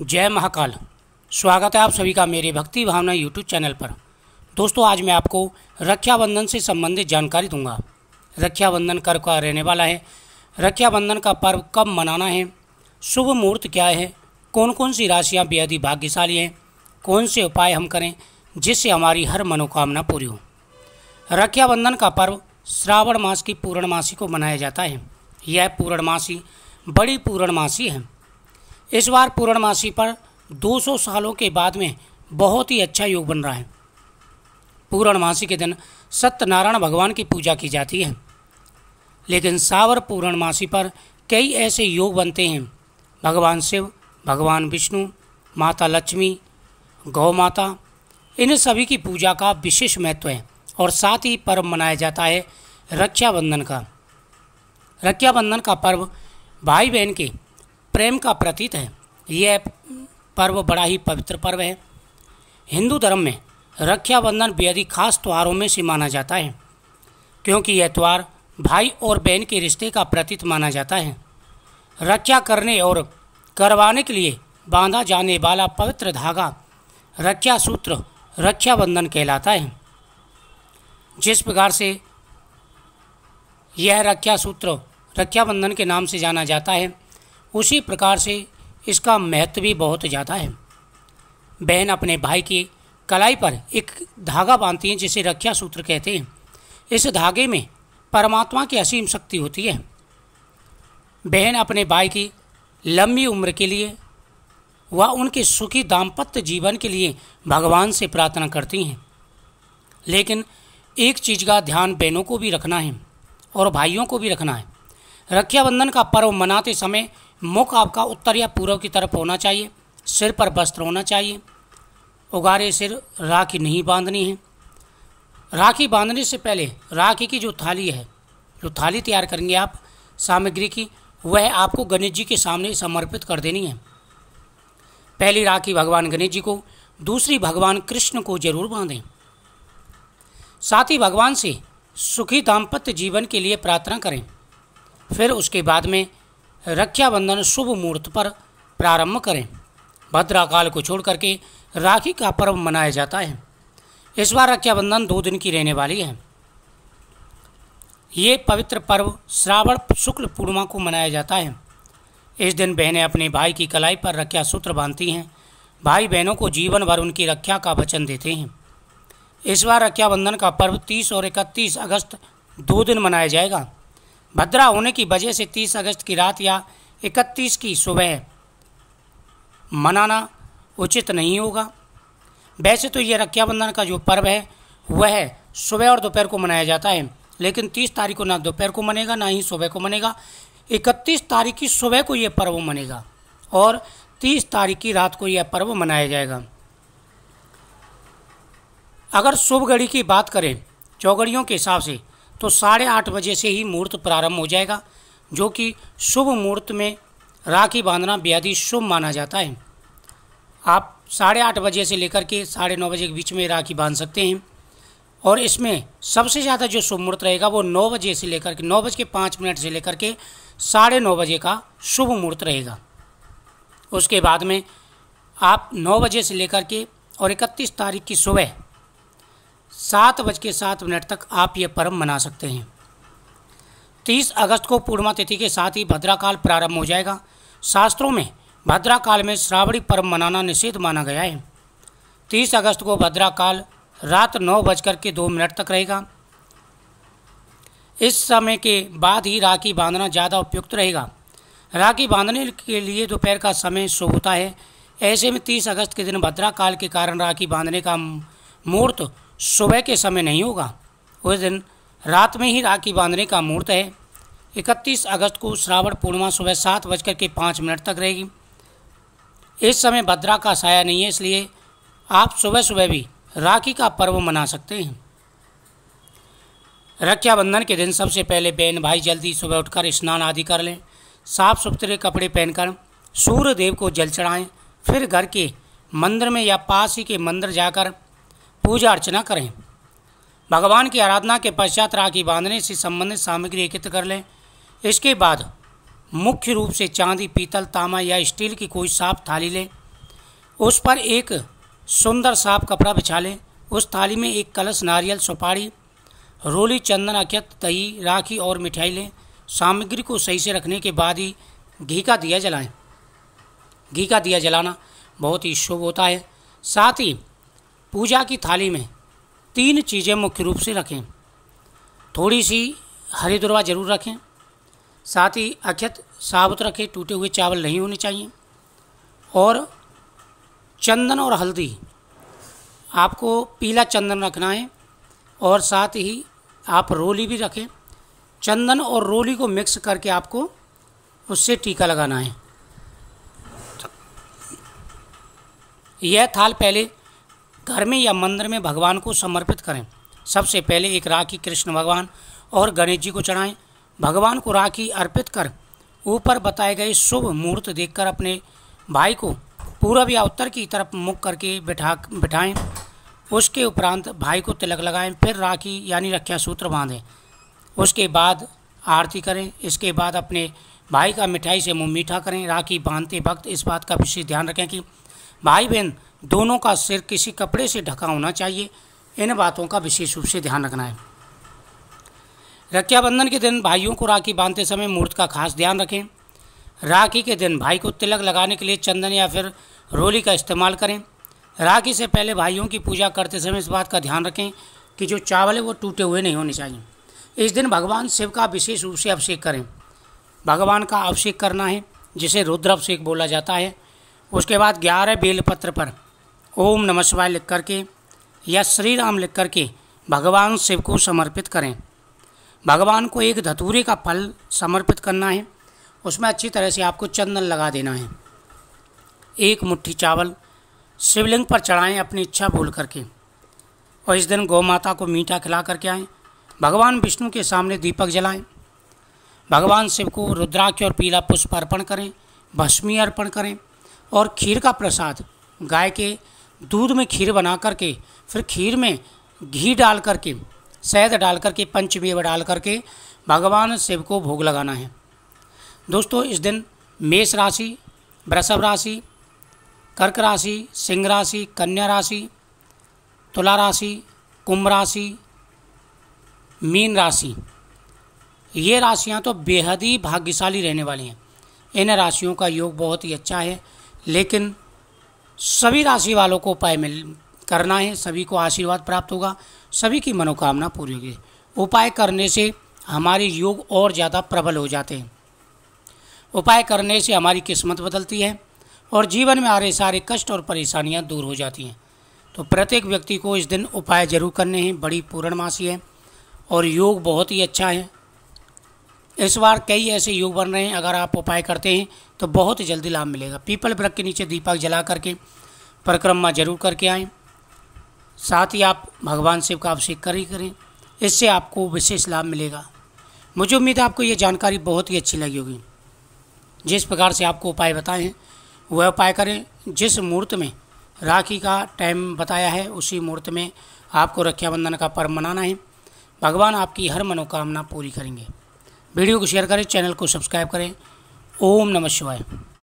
जय महाकाल स्वागत है आप सभी का मेरे भक्ति भावना यूट्यूब चैनल पर दोस्तों आज मैं आपको रक्षाबंधन से संबंधित जानकारी दूंगा रक्षाबंधन कर का रहने वाला है रक्षाबंधन का पर्व कब मनाना है शुभ मुहूर्त क्या है कौन कौन सी राशियाँ बेहद ही भाग्यशाली हैं कौन से उपाय हम करें जिससे हमारी हर मनोकामना पूरी हो रक्षाबंधन का पर्व श्रावण मास की पूर्णमासी को मनाया जाता है यह पूर्णमासी बड़ी पूर्णमासी है इस बार पूर्णमासी पर 200 सालों के बाद में बहुत ही अच्छा योग बन रहा है पूर्णमासी के दिन सत्यनारायण भगवान की पूजा की जाती है लेकिन सावर पूर्णमासी पर कई ऐसे योग बनते हैं भगवान शिव भगवान विष्णु माता लक्ष्मी गौ माता इन सभी की पूजा का विशेष महत्व है और साथ ही पर्व मनाया जाता है रक्षाबंधन का रक्षाबंधन का पर्व भाई बहन के प्रेम का प्रतीत है यह पर्व बड़ा ही पवित्र पर्व है हिंदू धर्म में रक्षाबंधन बेहद ही खास त्योहारों में से माना जाता है क्योंकि यह त्यौहार भाई और बहन के रिश्ते का प्रतीत माना जाता है रक्षा करने और करवाने के लिए बांधा जाने वाला पवित्र धागा रक्षा सूत्र रक्षाबंधन कहलाता है जिस प्रकार से यह रक्षा सूत्र रक्षाबंधन के नाम से जाना जाता है उसी प्रकार से इसका महत्व भी बहुत ज़्यादा है बहन अपने भाई की कलाई पर एक धागा बांधती है जिसे रक्षा सूत्र कहते हैं इस धागे में परमात्मा की असीम शक्ति होती है बहन अपने भाई की लंबी उम्र के लिए व उनके सुखी दाम्पत्य जीवन के लिए भगवान से प्रार्थना करती हैं लेकिन एक चीज़ का ध्यान बहनों को भी रखना है और भाइयों को भी रखना है रक्षाबंधन का पर्व मनाते समय मुख आपका उत्तर या पूर्व की तरफ होना चाहिए सिर पर वस्त्र होना चाहिए उगारे सिर राखी नहीं बांधनी है राखी बांधने से पहले राखी की जो थाली है जो थाली तैयार करेंगे आप सामग्री की वह आपको गणेश जी के सामने समर्पित कर देनी है पहली राखी भगवान गणेश जी को दूसरी भगवान कृष्ण को जरूर बांधें साथ ही भगवान से सुखी दाम्पत्य जीवन के लिए प्रार्थना करें फिर उसके बाद में रक्षाबंधन शुभ मुहूर्त पर प्रारंभ करें भद्राकाल को छोड़ करके राखी का पर्व मनाया जाता है इस बार रक्षाबंधन दो दिन की रहने वाली है ये पवित्र पर्व श्रावण शुक्ल पूर्णिमा को मनाया जाता है इस दिन बहनें अपने भाई की कलाई पर रक्षा सूत्र बांधती हैं भाई बहनों को जीवन भर उनकी रक्षा का वचन देते हैं इस बार रक्षाबंधन का पर्व 30 और 31 अगस्त दो दिन मनाया जाएगा भद्रा होने की वजह से 30 अगस्त की रात या 31 की सुबह मनाना उचित नहीं होगा वैसे तो यह रक्षाबंधन का जो पर्व है वह सुबह और दोपहर को मनाया जाता है लेकिन 30 तारीख को ना दोपहर को मनेगा ना ही सुबह को मनेगा 31 तारीख की सुबह को यह पर्व मनेगा और 30 तारीख की रात को यह पर्व मनाया जाएगा अगर शुभ घड़ी की बात करें चौगड़ियों के हिसाब से तो साढ़े आठ बजे से ही मुहूर्त प्रारंभ हो जाएगा जो कि शुभ मुहूर्त में राखी बांधना बेहद ही शुभ माना जाता है आप साढ़े आठ बजे से लेकर के साढ़े नौ बजे के बीच में राखी बांध सकते हैं और इसमें सबसे ज़्यादा जो शुभ मुहूर्त रहेगा वो नौ बजे से लेकर के नौ बज के पाँच मिनट से लेकर के साढ़े नौ बजे का शुभ मुहूर्त रहेगा उसके बाद में आप नौ बजे से लेकर के और इकतीस तारीख की सुबह सात बज के सात मिनट तक आप ये पर्व मना सकते हैं तीस अगस्त को पूर्णिमा तिथि के साथ ही भद्राकाल प्रारंभ हो जाएगा शास्त्रों में भद्राकाल में श्रावणी पर्व मनाना निषेध माना गया है तीस अगस्त को भद्राकाल रात नौ बजकर के दो मिनट तक रहेगा इस समय के बाद ही राखी बांधना ज़्यादा उपयुक्त रहेगा राखी बांधने के लिए दोपहर का समय शुभ होता है ऐसे में तीस अगस्त के दिन भद्राकाल के कारण राखी बांधने का मुहूर्त सुबह के समय नहीं होगा उस दिन रात में ही राखी बांधने का मुहूर्त है 31 अगस्त को श्रावण पूर्णिमा सुबह सात बजकर के पाँच मिनट तक रहेगी इस समय भद्रा का साया नहीं है इसलिए आप सुबह सुबह भी राखी का पर्व मना सकते हैं रक्षाबंधन के दिन सबसे पहले बहन भाई जल्दी सुबह उठकर स्नान आदि कर लें साफ सुथरे कपड़े पहनकर सूर्य देव को जल चढ़ाएं फिर घर के मंदिर में या पास ही के मंदिर जाकर पूजा अर्चना करें भगवान की आराधना के पश्चात राखी बांधने से संबंधित सामग्री एकत्र कर लें इसके बाद मुख्य रूप से चांदी पीतल तामा या स्टील की कोई साफ थाली लें उस पर एक सुंदर साफ कपड़ा बिछा लें उस थाली में एक कलश नारियल सुपारी रोली चंदन अक्षत दही राखी और मिठाई लें सामग्री को सही से रखने के बाद ही घी का दिया जलाएं घी का दिया जलाना बहुत ही शुभ होता है साथ ही पूजा की थाली में तीन चीज़ें मुख्य रूप से रखें थोड़ी सी हरी दुर्वा जरूर रखें साथ ही अक्षत साबुत रखें टूटे हुए चावल नहीं होने चाहिए और चंदन और हल्दी आपको पीला चंदन रखना है और साथ ही आप रोली भी रखें चंदन और रोली को मिक्स करके आपको उससे टीका लगाना है यह थाल पहले घर में या मंदिर में भगवान को समर्पित करें सबसे पहले एक राखी कृष्ण भगवान और गणेश जी को चढ़ाएं भगवान को राखी अर्पित कर ऊपर बताए गए शुभ मुहूर्त देखकर अपने भाई को पूरब या उत्तर की तरफ मुख करके बिठा बिठाएं उसके उपरांत भाई को तिलक लगाएं फिर राखी यानी रक्षा सूत्र बांधें उसके बाद आरती करें इसके बाद अपने भाई का मिठाई से मुँह मीठा करें राखी बांधते वक्त इस बात का विशेष ध्यान रखें कि भाई बहन दोनों का सिर किसी कपड़े से ढका होना चाहिए इन बातों का विशेष रूप से ध्यान रखना है रक्षाबंधन के दिन भाइयों को राखी बांधते समय मुहूर्त का खास ध्यान रखें राखी के दिन भाई को तिलक लगाने के लिए चंदन या फिर रोली का इस्तेमाल करें राखी से पहले भाइयों की पूजा करते समय इस बात का ध्यान रखें कि जो चावल है वो टूटे हुए नहीं होने चाहिए इस दिन भगवान शिव का विशेष रूप से अभिषेक करें भगवान का अभिषेक करना है जिसे रुद्राभिषेक बोला जाता है उसके बाद ग्यारह बेलपत्र पर ओम नमः शिवाय लिख करके या श्री राम लिख करके भगवान शिव को समर्पित करें भगवान को एक धतूरे का फल समर्पित करना है उसमें अच्छी तरह से आपको चंदन लगा देना है एक मुट्ठी चावल शिवलिंग पर चढ़ाएं अपनी इच्छा भूल करके और इस दिन गौ माता को मीठा खिला करके आएँ भगवान विष्णु के सामने दीपक जलाएं भगवान शिव को रुद्राक्ष और पीला पुष्प अर्पण करें भस्मी अर्पण करें और खीर का प्रसाद गाय के दूध में खीर बना करके फिर खीर में घी डाल करके शहद डाल करके पंचमेव डाल करके भगवान शिव को भोग लगाना है दोस्तों इस दिन मेष राशि वृषभ राशि कर्क राशि सिंह राशि कन्या राशि तुला राशि कुंभ राशि मीन राशि ये राशियां तो बेहद ही भाग्यशाली रहने वाली हैं इन राशियों का योग बहुत ही अच्छा है लेकिन सभी राशि वालों को उपाय मिल करना है सभी को आशीर्वाद प्राप्त होगा सभी की मनोकामना पूरी होगी उपाय करने से हमारे योग और ज़्यादा प्रबल हो जाते हैं उपाय करने से हमारी किस्मत बदलती है और जीवन में आ रहे सारे कष्ट और परेशानियां दूर हो जाती हैं तो प्रत्येक व्यक्ति को इस दिन उपाय जरूर करने हैं बड़ी पूर्णमासी है और योग बहुत ही अच्छा है इस बार कई ऐसे योग बन रहे हैं अगर आप उपाय करते हैं तो बहुत जल्दी लाभ मिलेगा पीपल वृक्ष के नीचे दीपक जला करके परिक्रमा जरूर करके आएँ साथ ही आप भगवान शिव का अभिषेक कर ही करें इससे आपको विशेष लाभ मिलेगा मुझे उम्मीद है आपको ये जानकारी बहुत ही अच्छी लगी होगी जिस प्रकार से आपको उपाय बताए हैं वह उपाय करें जिस मुहूर्त में राखी का टाइम बताया है उसी मुहूर्त में आपको रक्षाबंधन का पर्व मनाना है भगवान आपकी हर मनोकामना पूरी करेंगे वीडियो को शेयर करें चैनल को सब्सक्राइब करें ओम नमः शिवाय